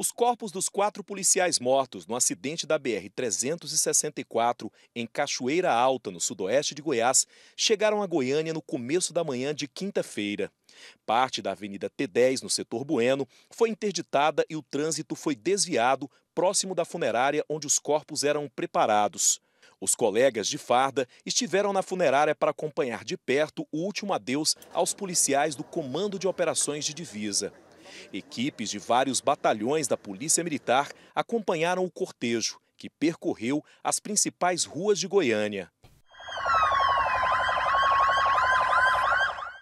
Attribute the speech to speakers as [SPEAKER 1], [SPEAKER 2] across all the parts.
[SPEAKER 1] Os corpos dos quatro policiais mortos no acidente da BR-364 em Cachoeira Alta, no sudoeste de Goiás, chegaram a Goiânia no começo da manhã de quinta-feira. Parte da Avenida T10, no setor Bueno, foi interditada e o trânsito foi desviado próximo da funerária onde os corpos eram preparados. Os colegas de farda estiveram na funerária para acompanhar de perto o último adeus aos policiais do Comando de Operações de Divisa. Equipes de vários batalhões da Polícia Militar acompanharam o cortejo, que percorreu as principais ruas de Goiânia.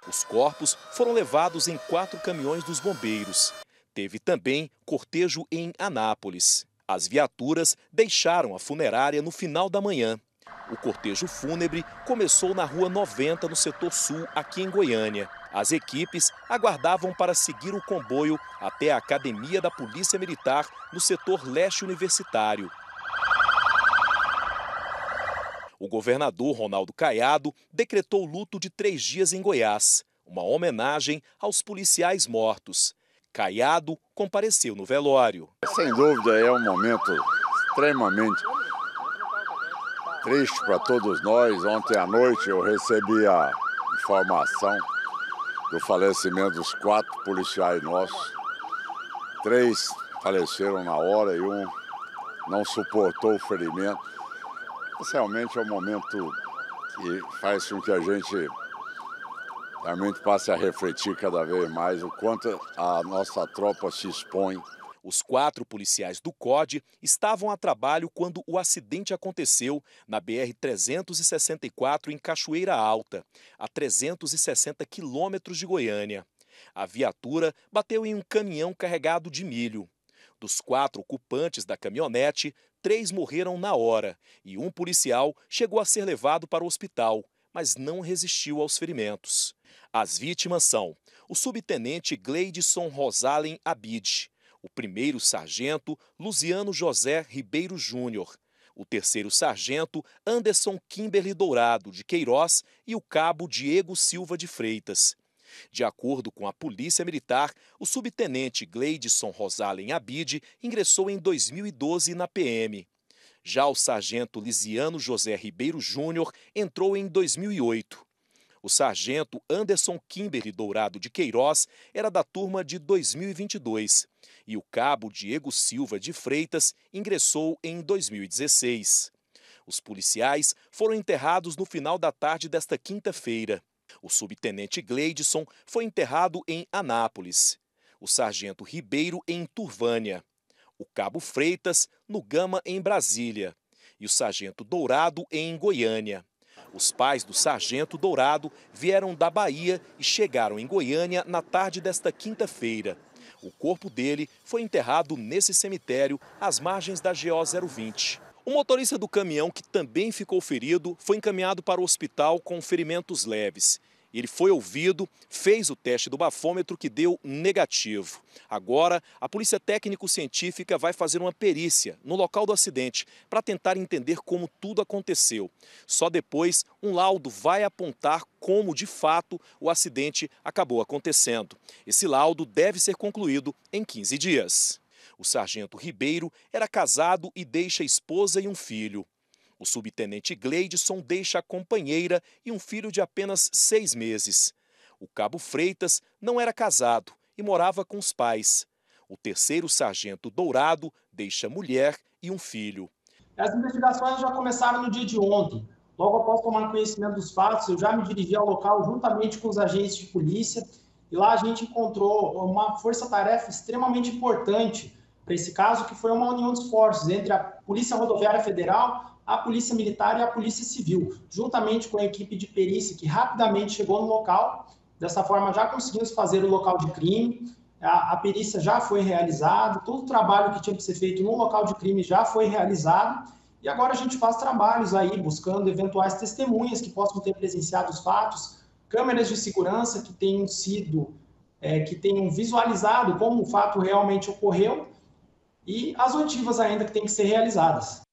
[SPEAKER 1] Os corpos foram levados em quatro caminhões dos bombeiros. Teve também cortejo em Anápolis. As viaturas deixaram a funerária no final da manhã. O cortejo fúnebre começou na Rua 90, no setor sul, aqui em Goiânia. As equipes aguardavam para seguir o comboio até a Academia da Polícia Militar, no setor leste universitário. O governador Ronaldo Caiado decretou luto de três dias em Goiás, uma homenagem aos policiais mortos. Caiado compareceu no velório. Sem dúvida, é um momento extremamente
[SPEAKER 2] triste para todos nós. Ontem à noite eu recebi a informação do falecimento dos quatro policiais nossos. Três faleceram na hora e um não suportou o ferimento. Esse realmente é um momento que faz com que a gente realmente
[SPEAKER 1] passe a refletir cada vez mais o quanto a nossa tropa se expõe os quatro policiais do COD estavam a trabalho quando o acidente aconteceu na BR-364 em Cachoeira Alta, a 360 quilômetros de Goiânia. A viatura bateu em um caminhão carregado de milho. Dos quatro ocupantes da caminhonete, três morreram na hora e um policial chegou a ser levado para o hospital, mas não resistiu aos ferimentos. As vítimas são o subtenente Gleidson Rosalen Abid, o primeiro sargento Luciano José Ribeiro Júnior, o terceiro sargento Anderson Kimberly Dourado de Queiroz e o cabo Diego Silva de Freitas. De acordo com a Polícia Militar, o subtenente Gleidson Rosalen Abide ingressou em 2012 na PM. Já o sargento Lisiano José Ribeiro Júnior entrou em 2008. O sargento Anderson Kimberly Dourado de Queiroz era da turma de 2022 e o cabo Diego Silva de Freitas ingressou em 2016. Os policiais foram enterrados no final da tarde desta quinta-feira. O subtenente Gleidson foi enterrado em Anápolis, o sargento Ribeiro em Turvânia, o cabo Freitas no Gama em Brasília e o sargento Dourado em Goiânia. Os pais do sargento Dourado vieram da Bahia e chegaram em Goiânia na tarde desta quinta-feira. O corpo dele foi enterrado nesse cemitério, às margens da GO 020. O motorista do caminhão, que também ficou ferido, foi encaminhado para o hospital com ferimentos leves. Ele foi ouvido, fez o teste do bafômetro que deu negativo. Agora, a polícia técnico-científica vai fazer uma perícia no local do acidente para tentar entender como tudo aconteceu. Só depois, um laudo vai apontar como de fato o acidente acabou acontecendo. Esse laudo deve ser concluído em 15 dias. O sargento Ribeiro era casado e deixa esposa e um filho. O subtenente Gleidson deixa a companheira e um filho de apenas seis meses. O cabo Freitas não era casado e morava com os pais. O terceiro sargento Dourado deixa mulher e um filho.
[SPEAKER 2] As investigações já começaram no dia de ontem. Logo após tomar conhecimento dos fatos, eu já me dirigi ao local juntamente com os agentes de polícia e lá a gente encontrou uma força-tarefa extremamente importante para esse caso, que foi uma união de esforços entre a Polícia Rodoviária Federal, a Polícia Militar e a Polícia Civil, juntamente com a equipe de perícia que rapidamente chegou no local. Dessa forma, já conseguimos fazer o local de crime, a, a perícia já foi realizada, todo o trabalho que tinha que ser feito no local de crime já foi realizado. E agora a gente faz trabalhos aí, buscando eventuais testemunhas que possam ter presenciado os fatos, câmeras de segurança que tenham sido, é, que tenham visualizado como o fato realmente ocorreu e as oitivas ainda que têm que ser realizadas.